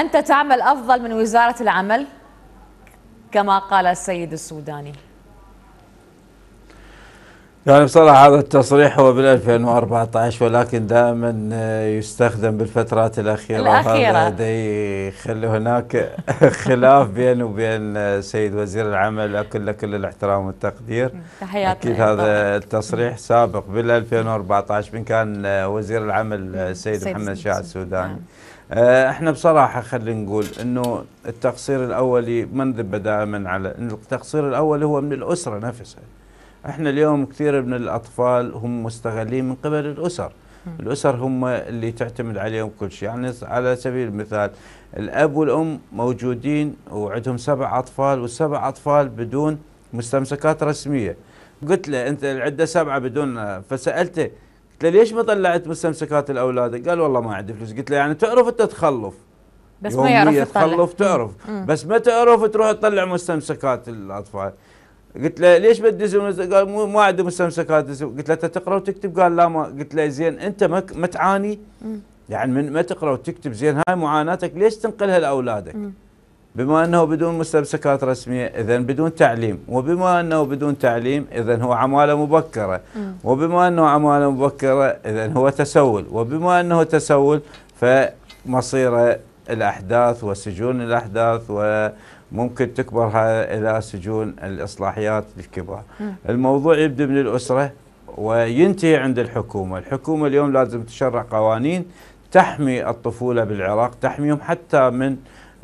أنت تعمل أفضل من وزارة العمل كما قال السيد السوداني يعني بصراحة هذا التصريح هو بال 2014 ولكن دائما يستخدم بالفترات الأخيرة الأخيرة هذا يخلي هناك خلاف بين وبين السيد وزير العمل أكل له كل الاحترام والتقدير تحياتنا أكيد هذا التصريح سابق بال 2014 من كان وزير العمل السيد محمد شاه السوداني نعم. آه، احنا بصراحه خلينا نقول انه التقصير الاولي ما نذب دائما على انه التقصير الاولي هو من الاسره نفسها احنا اليوم كثير من الاطفال هم مستغلين من قبل الاسر الاسر هم اللي تعتمد عليهم كل شيء يعني على سبيل المثال الاب والام موجودين وعندهم سبع اطفال والسبع اطفال بدون مستمسكات رسميه قلت له انت العده سبعه بدون فسالته قلت له ليش ما طلعت مستمسكات الاولاد؟ قال والله ما عندي فلوس، قلت له يعني تعرف انت تخلف بس ما يعرف تخلف تعرف مم. بس ما تعرف تروح تطلع مستمسكات الاطفال قلت له ليش بدز قال مو ما عندي مستمسكات قلت له انت تقرا وتكتب قال لا ما قلت له زين انت ما ما تعاني يعني من ما تقرا وتكتب زين هاي معاناتك ليش تنقلها لاولادك؟ مم. بما أنه بدون مستمسكات رسمية إذا بدون تعليم وبما أنه بدون تعليم إذا هو عمالة مبكرة وبما أنه عمالة مبكرة إذا هو تسول وبما أنه تسول فمصيره الأحداث وسجون الأحداث وممكن تكبرها إلى سجون الإصلاحيات الكبار الموضوع يبدأ من الأسرة وينتهي عند الحكومة الحكومة اليوم لازم تشرع قوانين تحمي الطفولة بالعراق تحميهم حتى من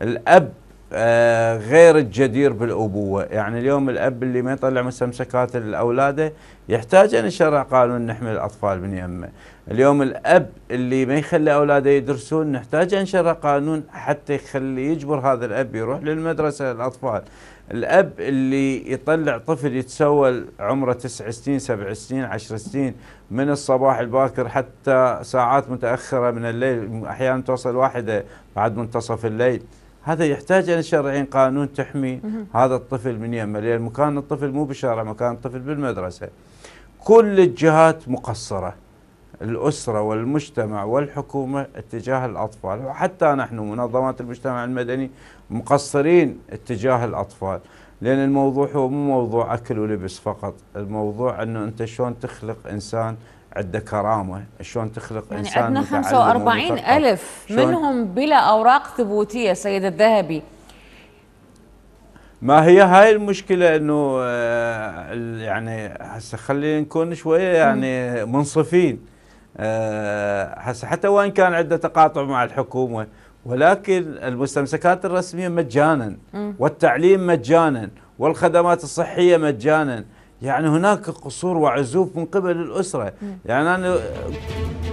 الأب آه، غير الجدير بالأبوة يعني اليوم الأب اللي ما يطلع مستمسكات لأولاده يحتاج أن الشرع قانون نحمي الأطفال من يمه اليوم الأب اللي ما يخلي أولاده يدرسون نحتاج أن شرع قانون حتى يخلي يجبر هذا الأب يروح للمدرسة للأطفال الأب اللي يطلع طفل يتسول عمره تسع سنين سبع سنين عشر سنين من الصباح الباكر حتى ساعات متأخرة من الليل أحيانا توصل واحدة بعد منتصف الليل هذا يحتاج الى شرعين قانون تحمي هذا الطفل من يمه لأن مكان الطفل مو بالشارع مكان الطفل بالمدرسة كل الجهات مقصرة الأسرة والمجتمع والحكومة اتجاه الأطفال وحتى نحن منظمات المجتمع المدني مقصرين اتجاه الأطفال لأن الموضوع هو مو موضوع أكل ولبس فقط الموضوع أنه أنت شلون تخلق إنسان عنده كرامة شلون تخلق يعني إنسان عندنا 45 ألف منهم بلا أوراق ثبوتية سيد الذهبي ما هي هاي المشكله انه آه، يعني هسه خلينا نكون شويه يعني منصفين هسه آه، حتى وان كان عنده تقاطع مع الحكومه ولكن المستمسكات الرسميه مجانا والتعليم مجانا والخدمات الصحيه مجانا يعني هناك قصور وعزوف من قبل الاسره يعني انا